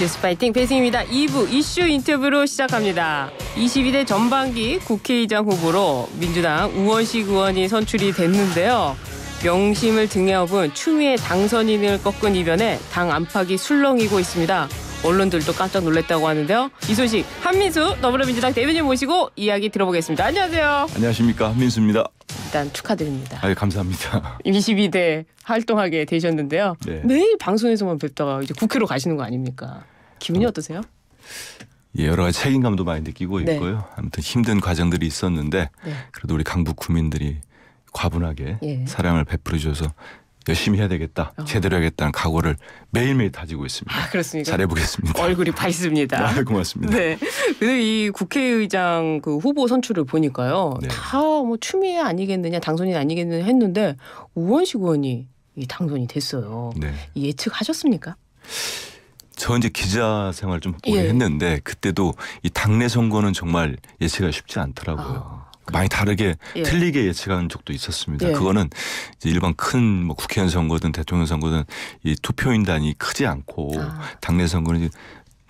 뉴스 파이팅 배승입니다. 2부 이슈 인터뷰로 시작합니다. 22대 전반기 국회의장 후보로 민주당 우원식 의원이 선출이 됐는데요. 명심을 등에 업은 추미애 당선인을 꺾은 이변에 당 안팎이 술렁이고 있습니다. 언론들도 깜짝 놀랐다고 하는데요. 이 소식 한민수 더불어민주당 대변인 모시고 이야기 들어보겠습니다. 안녕하세요. 안녕하십니까 한민수입니다. 일단 축하드립니다. 아 감사합니다. 22대 활동하게 되셨는데요. 네. 매일 방송에서만 뵙다가 이제 국회로 가시는 거 아닙니까? 기분이 어. 떠세요 예, 여러 가지 책임감도 많이 느끼고 네. 있고요. 아무튼 힘든 과정들이 있었는데 네. 그래도 우리 강북 구민들이 과분하게 예. 사랑을 베풀어 주셔서 열심히 해야 되겠다, 어. 제대로 해야겠다는 각오를 매일매일 다지고 있습니다. 아, 그렇습니까? 잘해보겠습니다. 얼굴이 밝습니다. 아, 고맙습니다. 네. 근데 이 국회의장 그 후보 선출을 보니까요. 네. 다뭐 추미애 아니겠느냐, 당선인 아니겠느냐 했는데 우원식 의원이 당선이 됐어요. 네. 예측하셨습니까? 저 이제 기자 생활 좀 오래 예. 했는데 그때도 이 당내 선거는 정말 예측하기 쉽지 않더라고요. 아. 그 많이 다르게 예. 틀리게 예측한 적도 있었습니다. 예. 그거는 일반 큰뭐 국회의원 선거든 대통령 선거든 이 투표 인단이 크지 않고 아. 당내 선거는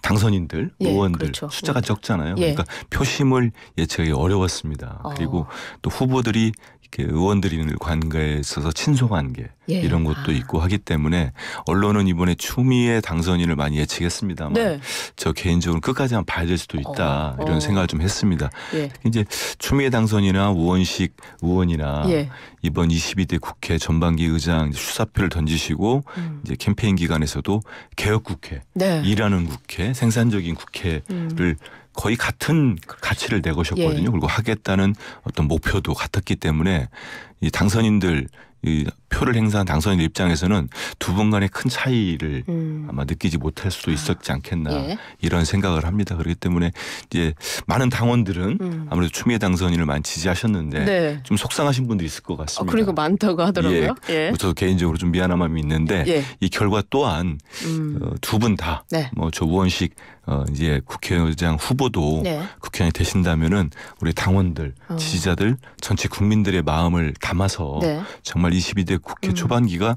당선인들, 예, 의원들 그렇죠. 숫자가 적잖아요. 예. 그러니까 표심을 예측하기 어려웠습니다. 어. 그리고 또 후보들이 이렇게 그 의원들이는 관계에 있어서 친소관계 예. 이런 것도 아. 있고 하기 때문에 언론은 이번에 추미애 당선인을 많이 예측했습니다만 네. 저 개인적으로 끝까지 한 봐야 될 수도 있다 어. 이런 어. 생각을 좀 했습니다. 예. 이제 추미애 당선이나 인 우원식 의원이나 예. 이번 22대 국회 전반기 의장 수사표를 던지시고 음. 이제 캠페인 기간에서도 개혁 국회, 네. 일하는 국회, 생산적인 국회를 음. 거의 같은 그렇죠. 가치를 내거셨거든요. 예. 그리고 하겠다는 어떤 목표도 같았기 때문에 이 당선인들 이 표를 행사한 당선인 입장에서는 두 분 간의 큰 차이를 음. 아마 느끼지 못할 수도 아. 있었지 않겠나 예. 이런 생각을 합니다. 그렇기 때문에 이제 많은 당원들은 음. 아무래도 추미애 당선인을 많이 지지하셨는데 네. 좀 속상하신 분도 있을 것 같습니다. 어, 그리고 많다고 하더라고요. 예. 예. 뭐 저도 개인적으로 좀 미안한 마음이 있는데 예. 이 결과 또한 음. 어, 두분 다 뭐조원식 네. 어, 이제 국회의장 후보도 네. 국회의원이 되신다면은 우리 당원들, 어. 지지자들, 전체 국민들의 마음을 담아서 네. 정말 22대 국회 음. 초반기가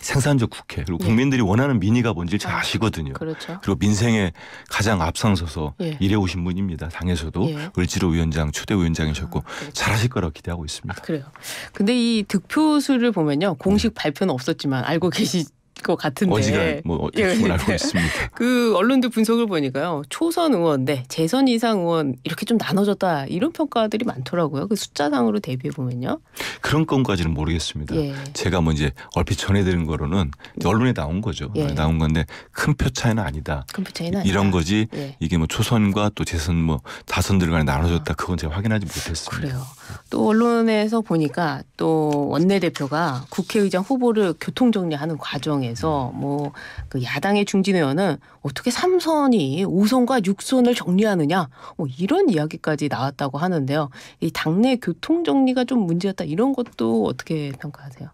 생산적 국회 그리고 네. 국민들이 원하는 민의가 뭔지 를잘 아, 아시거든요. 그렇죠. 그리고 민생에 가장 앞장서서 예. 일해오신 분입니다. 당에서도 예. 을지로 위원장, 초대 위원장이셨고 아, 그렇죠. 잘하실 거라고 기대하고 있습니다. 아, 그래요. 근데 이 득표수를 보면요 공식 네. 발표는 없었지만 알고 계시 죠것 같은데 어지간 뭐 대충 예. 알고 네. 있습니다. 그 언론들 분석을 보니까요 초선 의원 대 네, 재선 이상 의원 이렇게 좀 나눠졌다 이런 평가들이 많더라고요. 그 숫자상으로 대비해 보면요. 그런 건까지는 모르겠습니다. 예. 제가 뭐 이제 얼핏 전해드린 거로는 네. 언론에 나온 거죠. 예. 나온 건데 큰 표 차이는 아니다. 큰표 차이는 런 아니다. 거지 예. 이게 뭐 초선과 또 재선 뭐 다선들 간에 나눠졌다 그건 제가 확인하지 못했습니다. 그래요. 또 언론에서 보니까 또 원내 대표가 국회의장 후보를 교통 정리하는 과정에 과정에서 뭐 그 야당의 중진 의원은 어떻게 삼선이 오선과육선을 정리하느냐 뭐 이런 이야기까지 나왔다고 하는데요. 이 당내 교통 정리가 좀 문제였다 이런 것도 어떻게 평가하세요?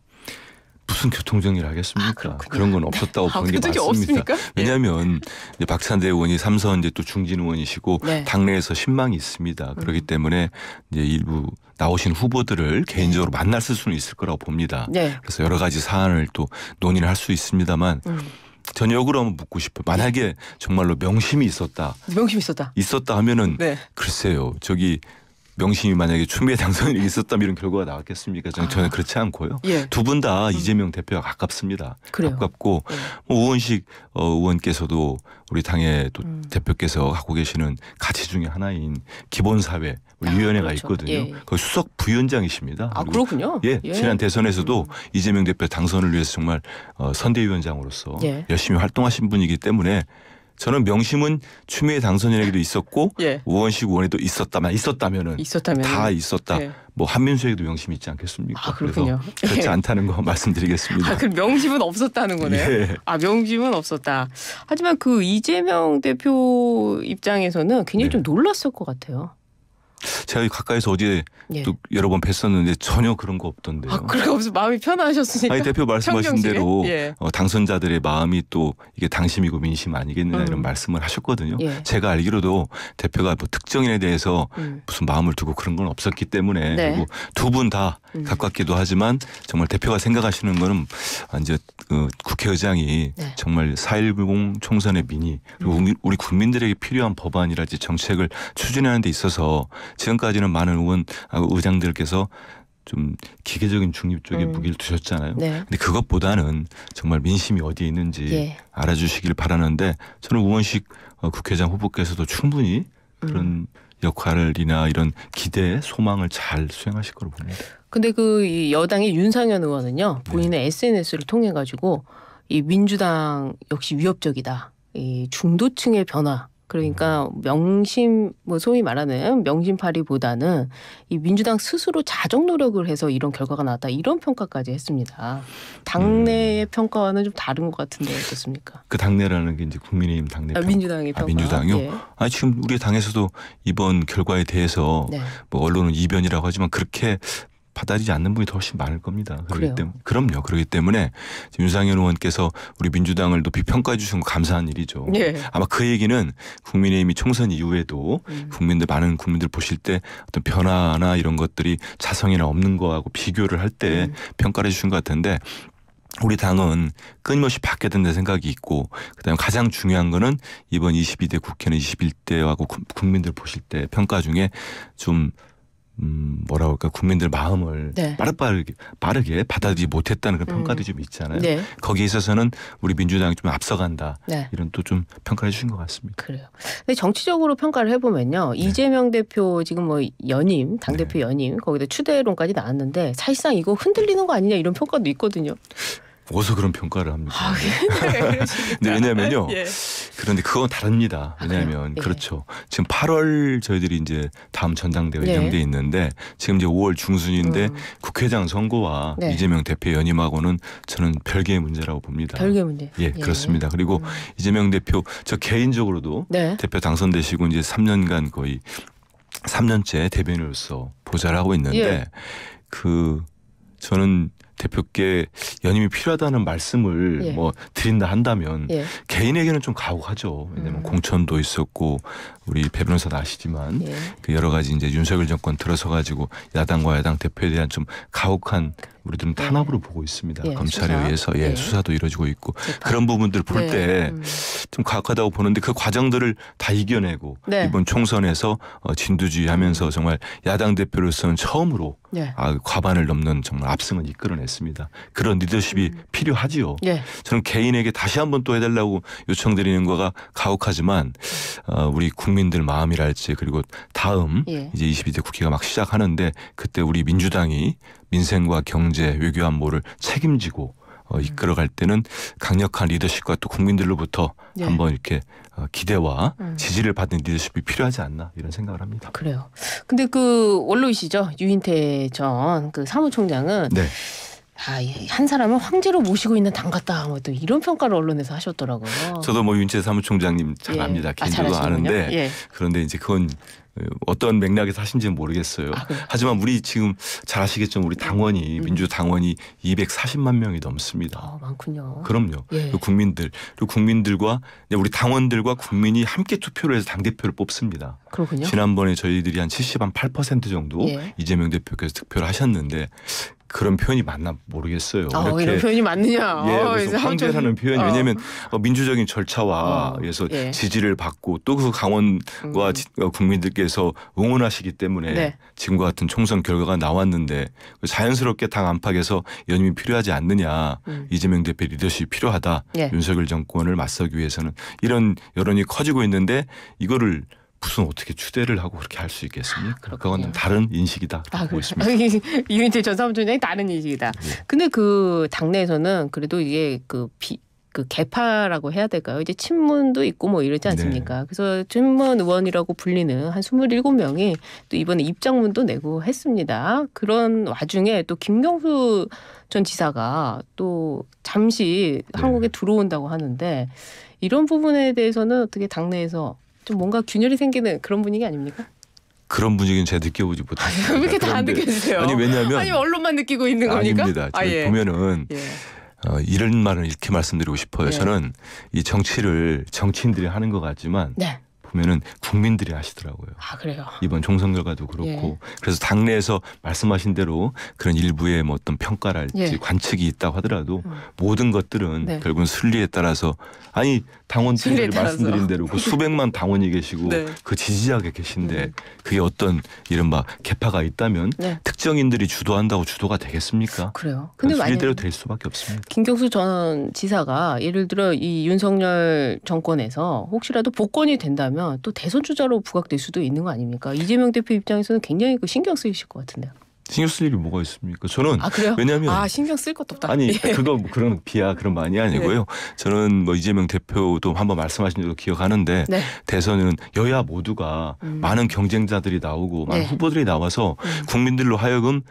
무슨 교통정리를 하겠습니까? 아, 그런 건 없었다고 아, 보는 아, 게 맞습니다. 예. 왜냐하면 네. 박찬대 의원이 삼선 이제 또 중진 의원이시고 네. 당내에서 신망이 있습니다. 그렇기 음. 때문에 이제 일부 나오신 후보들을 네. 개인적으로 만났을 수는 있을 거라고 봅니다. 네. 그래서 여러 가지 사안을 또 논의를 할 수 있습니다만. 음. 전역으로 한번 묻고 싶어요. 만약에 정말로 명심이 있었다. 명심이 있었다. 있었다 하면은 네. 글쎄요. 저기 명심이 만약에 추미애 당선이 있었다면 이런 결과가 나왔겠습니까? 저는, 아. 저는 그렇지 않고요. 예. 두분 다 음. 이재명 대표와 가깝습니다. 그래요. 가깝고 예. 뭐 우원식 어, 의원께서도 우리 당의 또 음. 대표께서 갖고 계시는 가치 중의 하나인 기본사회 우리 뭐 아, 위원회가 그렇죠. 있거든요. 예. 그 수석 부위원장이십니다. 아 그렇군요. 예, 예, 지난 대선에서도 음. 이재명 대표 당선을 위해서 정말 어, 선대위원장으로서 예. 열심히 활동하신 분이기 때문에 저는 명심은 추미애 당선인에게도 있었고 예. 우원식 의원에도 있었다면 있었다면은 있었다면 다 있었다. 예. 뭐 한민수에게도 명심이 있지 않겠습니까? 아, 그래서 그렇지 예. 않다는 거 말씀드리겠습니다. 아, 그 명심은 없었다는 거네요. 예. 아 명심은 없었다. 하지만 그 이재명 대표 입장에서는 굉장히 네. 좀 놀랐을 것 같아요. 제가 가까이서 어제 예. 또 여러 번 뵀었는데 전혀 그런 거 없던데요. 아, 그런 거 없어 마음이 편하셨으니까. 아니 대표 말씀하신 평정실에? 대로 예. 어, 당선자들의 마음이 또 이게 당심이고 민심 아니겠느냐 음. 이런 말씀을 하셨거든요. 예. 제가 알기로도 대표가 뭐 특정인에 대해서 음. 무슨 마음을 두고 그런 건 없었기 때문에 네. 그리고 두분다 음. 가깝기도 하지만 정말 대표가 생각하시는 거는 이제 그 국회의장이 네. 정말 4.10 총선의 민의 그리고 음. 우리 국민들에게 필요한 법안이라든지 정책을 추진하는 데 있어서 지금까지는 많은 의원 아, 의장들께서 좀 기계적인 중립 쪽에 음. 무기를 두셨잖아요. 네. 근데 그것보다는 정말 민심이 어디에 있는지 예. 알아주시길 바라는데 저는 우원식 어, 국회의장 후보께서도 충분히 그런 음. 역할이나 이런 기대, 소망을 잘 수행하실 거로 봅니다. 근데 그이 여당의 윤상현 의원은요 네. 본인의 SNS를 통해 가지고 이 민주당 역시 위협적이다. 이 중도층의 변화. 그러니까 음. 명심 뭐 소위 말하는 명심파리보다는 이 민주당 스스로 자정 노력을 해서 이런 결과가 나왔다 이런 평가까지 했습니다. 당내의 음. 평가와는 좀 다른 것 같은데 어떻습니까? 그 당내라는 게 이제 국민의힘 당내 아, 민주당의 아, 평가. 아, 민주당요? 예. 아 지금 우리 당에서도 이번 결과에 대해서 네. 뭐 언론은 이변이라고 하지만 그렇게 받아들이지 않는 분이 더 훨씬 많을 겁니다. 그렇기 때문에 그럼요. 그렇기 때문에 윤상현 의원께서 우리 민주당을 높이 평가해 주신 거 감사한 일이죠. 네. 아마 그 얘기는 국민의힘이 총선 이후에도 음. 국민들 많은 국민들 보실 때 어떤 변화나 이런 것들이 자성이나 없는 거하고 비교를 할때 음. 평가를 해 주신 것 같은데 우리 당은 끊임없이 바뀌어야 된다는 생각이 있고 그다음에 가장 중요한 거는 이번 22대 국회는 21대하고 국민들 보실 때 평가 중에 좀 음, 뭐라 그럴까 국민들 마음을 네. 빠르빠르게 빠르게 받아들이지 못했다는 그런 음. 평가도 좀 있잖아요. 네. 거기에 있어서는 우리 민주당이 좀 앞서간다 네. 이런 또 좀 평가를 해주신 것 같습니다. 그래요. 근데 정치적으로 평가를 해보면요 네. 이재명 대표 지금 뭐 연임 당 대표 네. 연임 거기다 추대론까지 나왔는데 사실상 이거 흔들리는 거 아니냐 이런 평가도 있거든요. 어서 그런 평가를 합니까? 아, 예. 네, 왜냐면요. 예. 그런데 그건 다릅니다. 왜냐하면 아, 예. 그렇죠. 지금 8월 저희들이 이제 다음 전당대회 예. 네. 정돼 있는데 지금 이제 5월 중순인데 음. 국회장 선거와 네. 이재명 대표 연임하고는 저는 별개의 문제라고 봅니다. 별개 문제. 예, 예, 그렇습니다. 그리고 음. 이재명 대표 저 개인적으로도 네. 대표 당선되시고 이제 3년간 거의 3년째 대변인으로서 보좌를 하고 있는데 그 저는 대표께 연임이 필요하다는 말씀을 예. 뭐 드린다 한다면 예. 개인에게는 좀 가혹하죠. 왜냐면 음. 공천도 있었고 우리 배 변호사도 아시지만 예. 그 여러 가지 이제 윤석열 정권 들어서 가지고 야당과 야당 대표에 대한 좀 가혹한 우리들은 네. 탄압으로 보고 있습니다. 예, 검찰에 수사? 의해서 예, 예. 수사도 이루어지고 있고 재판. 그런 부분들 볼 때좀 네. 음. 가혹하다고 보는데 그 과정들을 다 이겨내고 네. 이번 총선에서 어, 진두지휘하면서 음. 정말 야당 대표로서는 처음으로 예. 아, 과반을 넘는 정말 압승을 이끌어냈습니다. 그런 리더십이 음. 필요하지요. 예. 저는 개인에게 다시 한 번 또 해달라고 요청드리는 거가 가혹하지만 어, 우리 국민들 마음이랄지 그리고 다음 예. 이제 22대 국회가 막 시작하는데 그때 우리 민주당이 민생과 경제, 외교 안보를 책임지고 어, 음. 이끌어갈 때는 강력한 리더십과 또 국민들로부터 예. 한번 이렇게 어, 기대와 음. 지지를 받는 리더십이 필요하지 않나 이런 생각을 합니다. 그래요. 근데 그 원로이시죠 유인태 전 그 사무총장은 네. 아, 한사람은 황제로 모시고 있는 당 같다. 뭐 또 이런 평가를 언론에서 하셨더라고요. 저도 뭐 윤채 사무총장님 잘 예. 압니다. 아, 개인적으로 아, 아는데 예. 그런데 이제 그건 어떤 맥락에서 하신지는 모르겠어요. 아, 하지만 우리 지금 잘 아시겠지만 우리 당원이 음. 음. 민주 당원이 240만 명이 넘습니다. 아, 많군요. 그럼요. 예. 국민들 국민들과 네, 우리 당원들과 국민이 함께 투표를 해서 당 대표를 뽑습니다. 그렇군요. 지난번에 저희들이 한 70, 한8% 정도 예. 이재명 대표께서 득표를 하셨는데 그런 표현이 맞나 모르겠어요. 어, 이렇게 이런 표현이 맞느냐? 예, 어, 황제라는 표현이 어. 왜냐하면 어, 민주적인 절차와 어, 그래서 예. 지지를 받고 또 그 강원과 음. 지, 어, 국민들께서 응원하시기 때문에 네. 지금과 같은 총선 결과가 나왔는데 그 자연스럽게 당 안팎에서 연임이 필요하지 않느냐 음. 이재명 대표 리더십이 필요하다 예. 윤석열 정권을 맞서기 위해서는 이런 여론이 커지고 있는데 이거를 무슨 어떻게 추대를 하고 그렇게 할 수 있겠습니까? 아, 그건 다른 인식이다. 아, 보고 있전 사무총장이 다른 인식이다. 예. 근데 그 당내에서는 그래도 이게 그 비, 그 개파라고 해야 될까요? 이제 친문도 있고 뭐 이러지 네. 않습니까? 네. 그래서 친문 의원이라고 불리는 한스물 명이또 이번에 입장문도 내고 했습니다. 그런 와중에 또 김경수 전 지사가 또 잠시 네. 한국에 들어온다고 하는데 이런 부분에 대해서는 어떻게 당내에서 좀 뭔가 균열이 생기는 그런 분위기 아닙니까? 그런 분위기는 제가 느껴보지 못했어요. 왜 이렇게 다 느껴지세요? 아니 왜냐하면 아니 언론만 느끼고 있는 겁니까? 아닙니다. 아, 예. 보면은 예. 어, 이런 말을 이렇게 말씀드리고 싶어요. 예. 저는 이 정치를 정치인들이 하는 것 같지만 네. 보면은 국민들이 아시더라고요. 아 그래요. 이번 총선 결과도 그렇고 예. 그래서 당내에서 말씀하신 대로 그런 일부의 뭐 어떤 평가랄지 예. 관측이 있다고 하더라도 음. 모든 것들은 네. 결국은 순리에 따라서 아니 당원들이 말씀드린 대로 그 수백만 당원이 계시고 네. 그지지하게 계신데 음. 그게 어떤 이른바 개파가 있다면 네. 특정인들이 주도한다고 주도가 되겠습니까? 그래요. 근데 순리대로 될 수밖에 없습니다. 김경수 전 지사가 예를 들어 이 윤석열 정권에서 혹시라도 복권이 된다면 되면 또 대선 주자로 부각될 수도 있는 거 아닙니까? 이재명 대표 입장에서는 굉장히 그 신경 쓰이실 것 같은데요. 신경 쓸 일이 뭐가 있습니까? 저는 아, 왜냐하면 아 신경 쓸 것도 없다. 아니 예. 그거 뭐 그런 비하 그런 많이 아니고요. 네. 저는 뭐 이재명 대표도 한번 말씀하신 적도 기억하는데 네. 대선은 여야 모두가 음. 많은 경쟁자들이 나오고 많은 네. 후보들이 나와서 음. 국민들로 하여금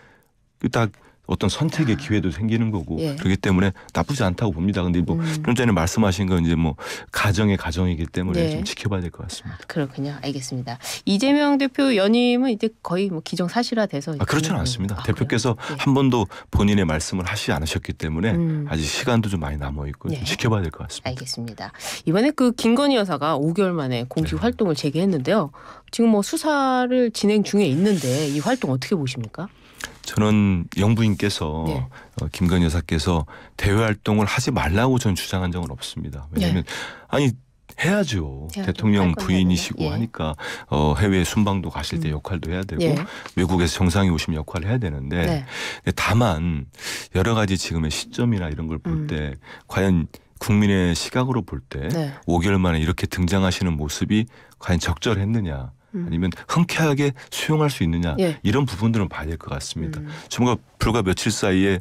딱 어떤 선택의 아. 기회도 생기는 거고 예. 그렇기 때문에 나쁘지 않다고 봅니다. 근데 뭐좀 음. 전에 말씀하신 건 이제 뭐 가정의 가정이기 때문에 네. 좀 지켜봐야 될 것 같습니다. 그렇군요. 알겠습니다. 이재명 대표 연임은 이제 거의 뭐 기정사실화 돼서 아, 그렇지는 않습니다. 아, 대표께서 예. 한 번도 본인의 말씀을 하시지 않으셨기 때문에 음. 아직 시간도 좀 많이 남아 있고 예. 지켜봐야 될 것 같습니다. 알겠습니다. 이번에 그 김건희 여사가 5개월 만에 공식 네. 활동을 재개했는데요. 지금 뭐 수사를 진행 중에 있는데 이 활동 어떻게 보십니까? 저는 영부인께서 네. 어, 김건희 여사께서 대외 활동을 하지 말라고 전 주장한 적은 없습니다. 왜냐하면 네. 아니 해야죠. 해야죠. 대통령 부인이시고 예. 하니까 어, 해외 순방도 가실 때 음. 역할도 해야 되고 예. 외국에서 정상이 오시면 역할을 해야 되는데 네. 다만 여러 가지 지금의 시점이나 이런 걸 볼때 음. 과연 국민의 시각으로 볼때 네. 5개월 만에 이렇게 등장하시는 모습이 과연 적절했느냐 음. 아니면 흔쾌하게 수용할 수 있느냐 예. 이런 부분들은 봐야 될 것 같습니다. 정말 음. 불과 며칠 사이에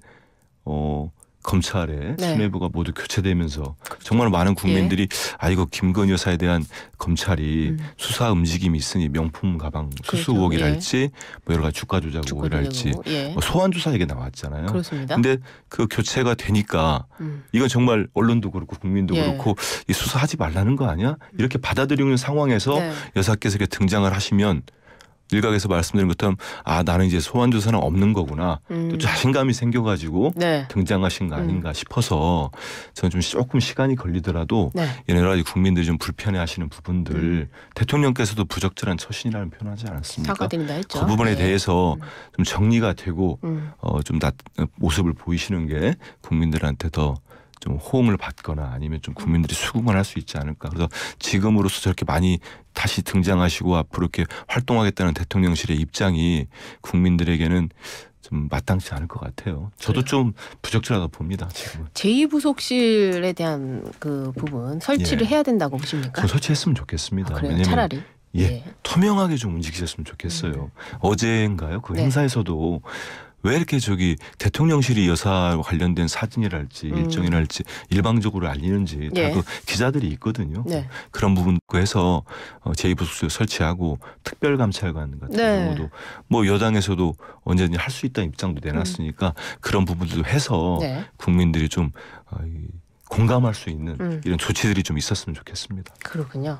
어, 검찰의 네. 수뇌부가 모두 교체되면서 그렇죠. 정말 많은 국민들이 예. 아 이거 김건희 여사에 대한 검찰이 음. 수사 움직임이 있으니 명품 가방 수수 의혹이랄지 그렇죠. 예. 뭐 여러 가지 주가 조작 의혹이랄지 예. 뭐 소환 조사 얘기 나왔잖아요. 그렇 근데 그 교체가 되니까 음. 이건 정말 언론도 그렇고 국민도 예. 그렇고 이 수사하지 말라는 거 아니야? 이렇게 받아들이는 상황에서 네. 여사께서 이렇게 등장을 하시면 일각에서 말씀드린 것처럼 아 나는 이제 소환 조사는 없는 거구나 음. 또 자신감이 생겨가지고 네. 등장하신 거 아닌가 음. 싶어서 저는 좀 조금 시간이 걸리더라도 네. 여러 가지 국민들이 좀 불편해하시는 부분들 음. 대통령께서도 부적절한 처신이라는 표현하지 않았습니까? 사과드린다 했죠. 그 부분에 네. 대해서 음. 좀 정리가 되고 음. 어, 좀낫 모습을 보이시는 게 국민들한테 더좀 호응을 받거나 아니면 좀 국민들이 수긍을 할 수 있지 않을까. 그래서 지금으로서 저렇게 많이 다시 등장하시고 앞으로 이렇게 활동하겠다는 대통령실의 입장이 국민들에게는 좀 마땅치 않을 것 같아요. 저도 네. 좀 부적절하다 봅니다. 지금 제2부속실에 대한 그 부분 설치를 예. 해야 된다고 보십니까? 설치했으면 좋겠습니다. 아, 왜냐면 차라리. 예, 예, 투명하게 좀 움직이셨으면 좋겠어요. 음. 어제인가요? 그 네. 행사에서도 왜 이렇게 저기 대통령실이 여사 관련된 사진이랄지 음. 일정이랄지 일방적으로 알리는지 다그 예. 기자들이 있거든요. 네. 그런 부분도 해서 어, 제2부속실 설치하고 특별감찰관 같은 네. 경우도 뭐 여당에서도 언제든지 할 수 있다는 입장도 내놨으니까 음. 그런 부분들도 해서 네. 국민들이 좀 어, 이 공감할 수 있는 음. 이런 조치들이 좀 있었으면 좋겠습니다. 그렇군요.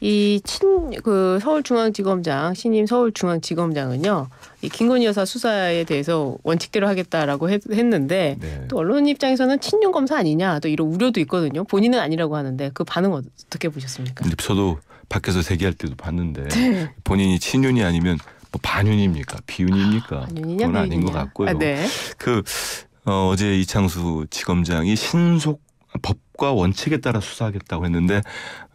이 친 그 서울중앙지검장 신임 서울중앙지검장은요. 이 김건희 여사 수사에 대해서 원칙대로 하겠다라고 했, 는데또 네. 언론 입장에서는 친윤 검사 아니냐 또 이런 우려도 있거든요. 본인은 아니라고 하는데 그 반응 어, 어떻게 보셨습니까? 저도 밖에서 대기할 때도 봤는데 네. 본인이 친윤이 아니면 뭐 반윤입니까 비윤입니까 아, 반윤이냐, 그건 비윤이냐. 것 같고요. 아, 네. 그 어, 어제 이창수 지검장이 신속 법과 원칙에 따라 수사하겠다고 했는데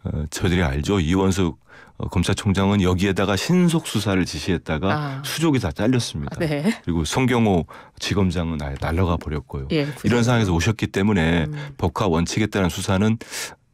어, 저들이 알죠. 이원숙 어, 검찰총장은 여기에다가 신속 수사를 지시했다가 아. 수족이 다 잘렸습니다. 아, 네. 그리고 송경호 지검장은 아예 날라가 버렸고요. 예, 이런 상황에서 오셨기 때문에 음. 법과 원칙에 따른 수사는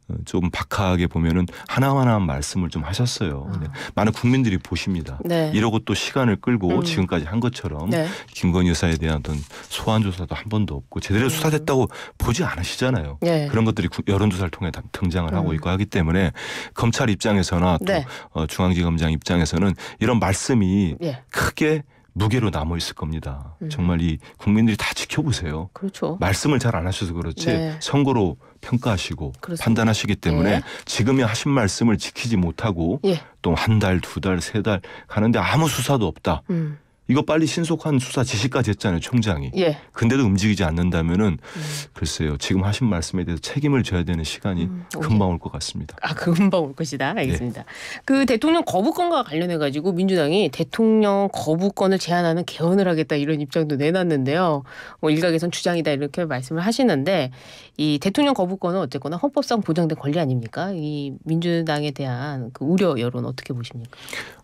어, 좀 박하게 보면은 하나하나 말씀을 좀 하셨어요. 아. 네. 많은 국민들이 보십니다. 네. 이러고 또 시간을 끌고 음. 지금까지 한 것처럼 네. 김건희 여사에 대한 어떤 소환 조사도 한 번도 없고 제대로 음. 수사됐다고 보지 않으시잖아요. 네. 그런 것들이 여론 조사를 통해 등장을 하고 음. 있고 하기 때문에 검찰 입장에서나 또 네. 어, 중앙지검장 입장에서는 이런 말씀이 예. 크게 무게로 남아 있을 겁니다. 음. 정말 이 국민들이 다 지켜보세요. 그렇죠. 말씀을 잘 안 하셔서 그렇지 네. 선거로 평가하시고 그렇습니다. 판단하시기 때문에 예. 네. 지금의 하신 말씀을 지키지 못하고 예. 또한 달, 두 달, 세 달 가는데 아무 수사도 없다. 음. 이거 빨리 신속한 수사 지시까지 했잖아요, 총장이. 예. 근데도 움직이지 않는다면은 음. 글쎄요, 지금 하신 말씀에 대해서 책임을 져야 되는 시간이 음, 금방 올 것 같습니다. 아, 금방 올 것이다. 예. 알겠습니다. 예. 그 대통령 거부권과 관련해 가지고 민주당이 대통령 거부권을 제한하는 개헌을 하겠다 이런 입장도 내놨는데요. 뭐 일각에선 주장이다 이렇게 말씀을 하시는데 이 대통령 거부권은 어쨌거나 헌법상 보장된 권리 아닙니까? 이 민주당에 대한 그 우려 여론 어떻게 보십니까?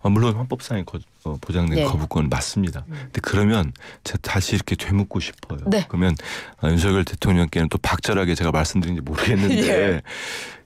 아, 물론 헌법상에 거, 어, 보장된 네. 거부권 맞습니다. 맞습니다. 음. 근데 그러면 제가 다시 이렇게 되묻고 싶어요. 네. 그러면 아, 윤석열 대통령께는 또 박절하게 제가 말씀드린지 모르겠는데 예.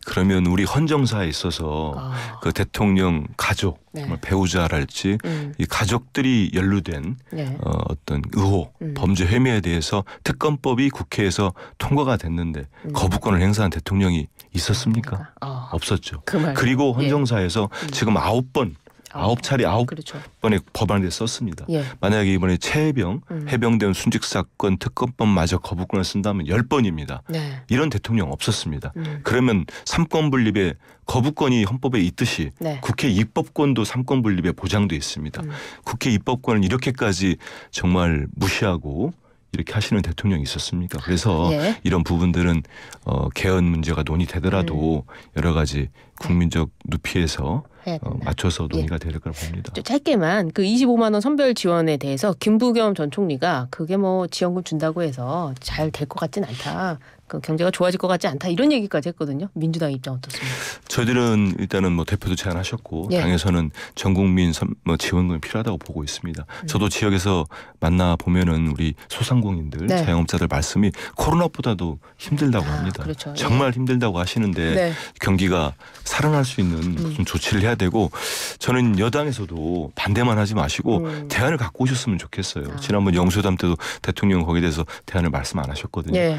그러면 우리 헌정사에 있어서 아. 그 대통령 가족 네. 배우자랄지 음. 이 가족들이 연루된 네. 어, 어떤 의혹 음. 범죄 혐의에 대해서 특검법이 국회에서 통과가 됐는데 음. 거부권을 행사한 대통령이 있었습니까? 아. 없었죠. 그 그리고 예. 헌정사에서 예. 지금 아홉 번 어, 아홉 차례 아홉 그렇죠. 번에 법안에 썼습니다. 예. 만약에 이번에 최해병 음. 해병대원 순직 사건 특검법마저 거부권을 쓴다면 열 번입니다. 네. 이런 대통령 없었습니다. 음. 그러면 삼권 분립에 거부권이 헌법에 있듯이 네. 국회 입법권도 삼권 분립에 보장돼 있습니다. 음. 국회 입법권은 이렇게까지 정말 무시하고 이렇게 하시는 대통령이 있었습니까? 그래서 예. 이런 부분들은 어, 개헌 문제가 논의되더라도 음. 여러 가지 국민적 눈피에서 어, 맞춰서 예. 논의가 될 거라고 봅니다. 짧게만 그 25만 원 선별 지원에 대해서 김부겸 전 총리가 그게 뭐 지원금 준다고 해서 잘 될 것 같진 않다. 그 경제가 좋아질 것 같지 않다 이런 얘기까지 했거든요. 민주당 입장 어떻습니까? 저희들은 일단은 뭐 대표도 제안하셨고 예. 당에서는 전 국민 뭐 지원금이 필요하다고 보고 있습니다. 음. 저도 지역에서 만나 보면은 우리 소상공인들, 네. 자영업자들 말씀이 코로나보다도 힘들다고 아, 합니다. 그렇죠. 예. 정말 예. 힘들다고 하시는데 네. 경기가 살아날 수 있는 음. 무슨 음. 조치를 해야 되고 저는 여당에서도 반대만 하지 마시고 음. 대안을 갖고 오셨으면 좋겠어요. 아. 지난번 영수담 때도 대통령 거기에 대해서 대안을 말씀 안 하셨거든요. 예.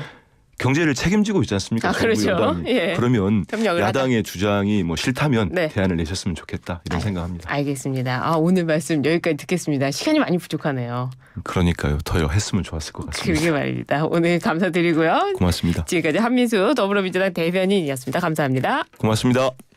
경제를 책임지고 있지 않습니까? 아, 그렇죠. 예. 그러면 야당의 하다. 주장이 뭐 싫다면 네. 대안을 내셨으면 좋겠다 이런 알, 아, 생각합니다. 알겠습니다. 아, 오늘 말씀 여기까지 듣겠습니다. 시간이 많이 부족하네요. 그러니까요. 더요 했으면 좋았을 것 같습니다. 그러게 말입니다. 오늘 감사드리고요. 고맙습니다. 지금까지 한민수 더불어민주당 대변인이었습니다. 감사합니다. 고맙습니다.